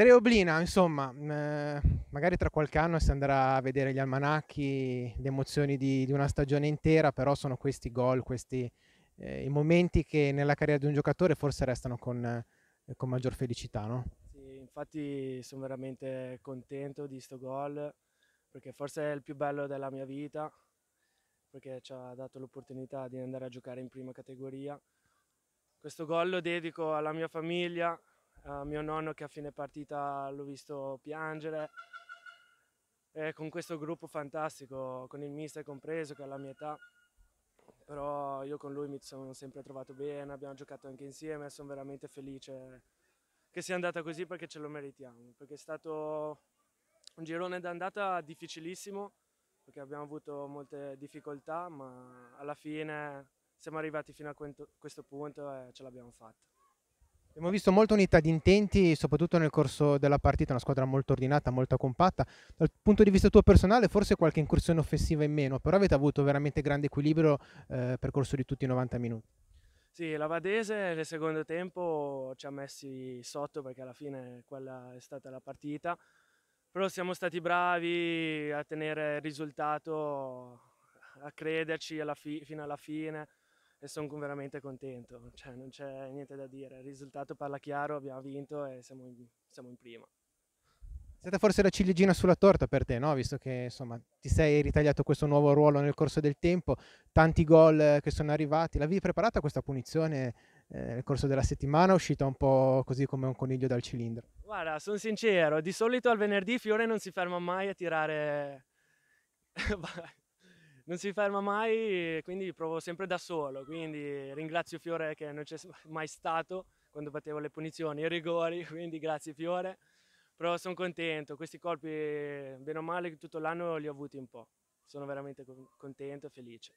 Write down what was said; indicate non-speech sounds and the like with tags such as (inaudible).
Andrea Oblina, insomma, mm, eh, magari tra qualche anno si andrà a vedere gli almanacchi, le emozioni di, di una stagione intera, però sono questi gol, questi eh, i momenti che nella carriera di un giocatore forse restano con, eh, con maggior felicità, no? Sì, infatti sono veramente contento di questo gol, perché forse è il più bello della mia vita, perché ci ha dato l'opportunità di andare a giocare in prima categoria. Questo gol lo dedico alla mia famiglia, eh, mio nonno che a fine partita l'ho visto piangere. E con questo gruppo fantastico, con il mister compreso che è la mia età, però io con lui mi sono sempre trovato bene, abbiamo giocato anche insieme, e sono veramente felice che sia andata così perché ce lo meritiamo, perché è stato un girone d'andata difficilissimo, perché abbiamo avuto molte difficoltà, ma alla fine siamo arrivati fino a questo punto e ce l'abbiamo fatta. Abbiamo visto molta unità di intenti, soprattutto nel corso della partita, una squadra molto ordinata, molto compatta. Dal punto di vista tuo personale, forse qualche incursione offensiva in meno, però avete avuto veramente grande equilibrio eh, per corso di tutti i 90 minuti. Sì, la Vadese nel secondo tempo ci ha messi sotto perché alla fine quella è stata la partita, però siamo stati bravi a tenere il risultato, a crederci alla fino alla fine e sono veramente contento, cioè, non c'è niente da dire, il risultato parla chiaro, abbiamo vinto e siamo in, siamo in prima. È stata forse la ciliegina sulla torta per te, no? visto che insomma, ti sei ritagliato questo nuovo ruolo nel corso del tempo, tanti gol eh, che sono arrivati. L'avevi preparata questa punizione eh, nel corso della settimana? È uscita un po' così come un coniglio dal cilindro? Guarda, sono sincero, di solito al venerdì Fiore non si ferma mai a tirare (laughs) non si ferma mai, quindi provo sempre da solo, quindi ringrazio Fiore che non c'è (laughs) mai stato quando battevo le punizioni, i rigori, (laughs) quindi grazie Fiore, però sono contento, questi colpi bene o male tutto l'anno li ho avuti un po', sono veramente contento e felice.